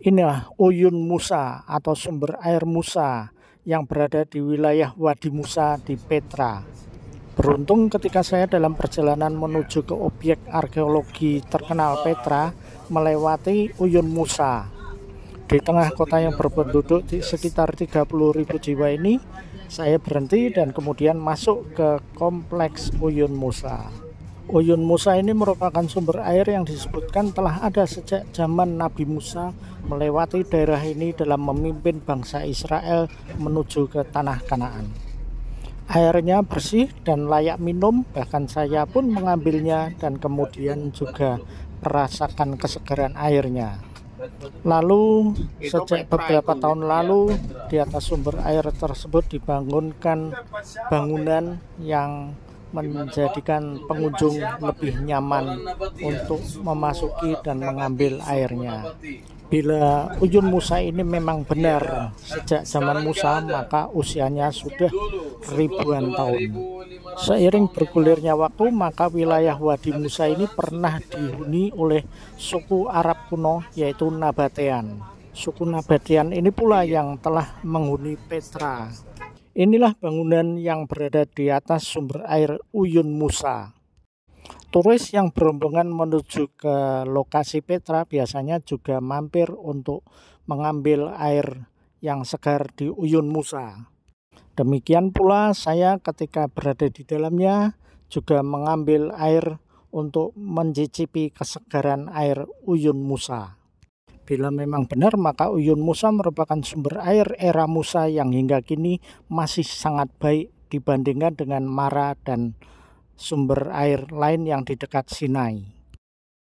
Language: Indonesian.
Inilah Uyun Musa atau sumber air Musa yang berada di wilayah Wadi Musa di Petra. Beruntung ketika saya dalam perjalanan menuju ke objek arkeologi terkenal Petra melewati Uyun Musa. Di tengah kota yang berpenduduk di sekitar 30.000 jiwa ini, saya berhenti dan kemudian masuk ke kompleks Uyun Musa. Oyun Musa ini merupakan sumber air yang disebutkan telah ada sejak zaman Nabi Musa melewati daerah ini dalam memimpin bangsa Israel menuju ke tanah Kanaan. Airnya bersih dan layak minum, bahkan saya pun mengambilnya dan kemudian juga merasakan kesegaran airnya. Lalu, sejak beberapa tahun lalu, di atas sumber air tersebut dibangunkan bangunan yang menjadikan pengunjung lebih nyaman untuk memasuki dan mengambil airnya. Bila Uyun Musa ini memang benar sejak zaman Musa maka usianya sudah ribuan tahun. Seiring bergulirnya waktu maka wilayah Wadi Musa ini pernah dihuni oleh suku Arab kuno yaitu Nabatean. Suku Nabatean ini pula yang telah menghuni Petra Inilah bangunan yang berada di atas sumber air Uyun Musa. Turis yang berombongan menuju ke lokasi Petra biasanya juga mampir untuk mengambil air yang segar di Uyun Musa. Demikian pula saya ketika berada di dalamnya juga mengambil air untuk mencicipi kesegaran air Uyun Musa. Bila memang benar, maka Uyun Musa merupakan sumber air era Musa yang hingga kini masih sangat baik dibandingkan dengan Mara dan sumber air lain yang di dekat Sinai.